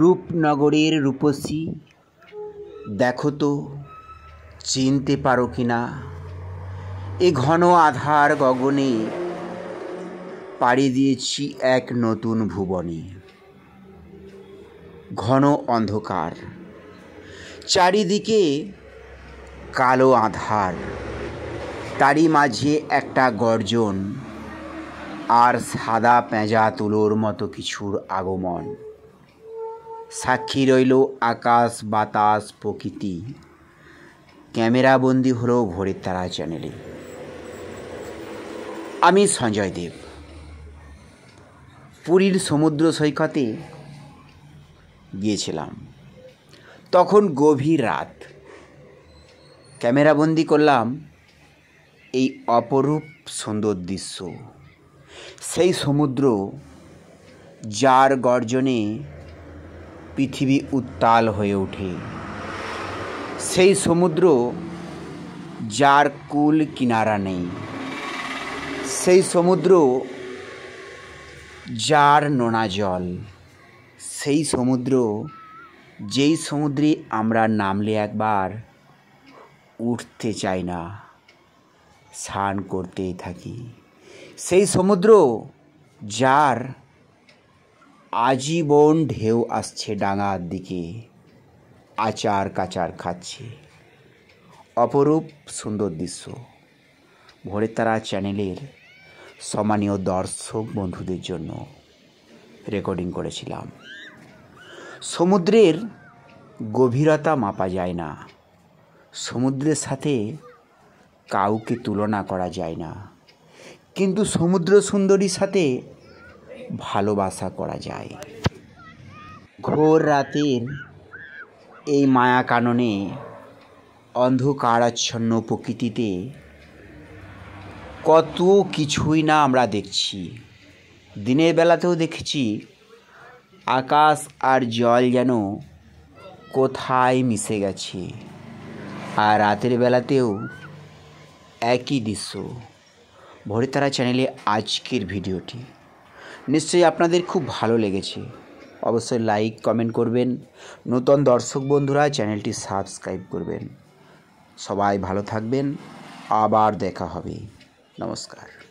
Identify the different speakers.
Speaker 1: রূপনগরের রূপসী দেখো তো চিনতে পারো কি না এ ঘন আধার গগনে পাড়ি দিয়েছি এক নতুন ভুবনে ঘন অন্ধকার চারিদিকে কালো আধার তারই মাঝে একটা গর্জন আর সাদা পেঁজা তুলোর মতো কিছুর আগমন সাক্ষী রইল আকাশ বাতাস প্রকৃতি ক্যামেরা বন্দি হলো ভোরের তারা চ্যানেলে আমি সঞ্জয় দেব পুরীর সমুদ্র সৈকতে গিয়েছিলাম তখন গভীর রাত ক্যামেরা বন্দি করলাম এই অপরূপ সুন্দর দৃশ্য সেই সমুদ্র যার গর্জনে পৃথিবী উত্তাল হয়ে ওঠে সেই সমুদ্র যার কুল কিনারা নেই সেই সমুদ্র যার নোনা জল সেই সমুদ্র যেই সমুদ্রে আমরা নামলে একবার উঠতে চাই না স্নান করতেই থাকি সেই সমুদ্র যার আজীবন ঢেউ আসছে ডাঙার দিকে আচার কাচার খাচ্ছে অপরূপ সুন্দর দৃশ্য ভোরের তারা চ্যানেলের সম্মানীয় দর্শক বন্ধুদের জন্য রেকর্ডিং করেছিলাম সমুদ্রের গভীরতা মাপা যায় না সমুদ্রের সাথে কাউকে তুলনা করা যায় না কিন্তু সমুদ্র সুন্দরীর সাথে ভালোবাসা করা যায় ঘোর রাতের এই মায়া কাননে অন্ধকারাচ্ছন্ন প্রকৃতিতে কত কিছুই না আমরা দেখছি দিনের বেলাতেও দেখছি আকাশ আর জল যেন কোথায় মিশে গেছে আর রাতের বেলাতেও একই দৃশ্য ভোরে তারা চ্যানেলে আজকের ভিডিওটি নিশ্চয়ই আপনাদের খুব ভালো লেগেছে অবশ্যই লাইক কমেন্ট করবেন নতুন দর্শক বন্ধুরা চ্যানেলটি সাবস্ক্রাইব করবেন সবাই ভালো থাকবেন আবার দেখা হবে নমস্কার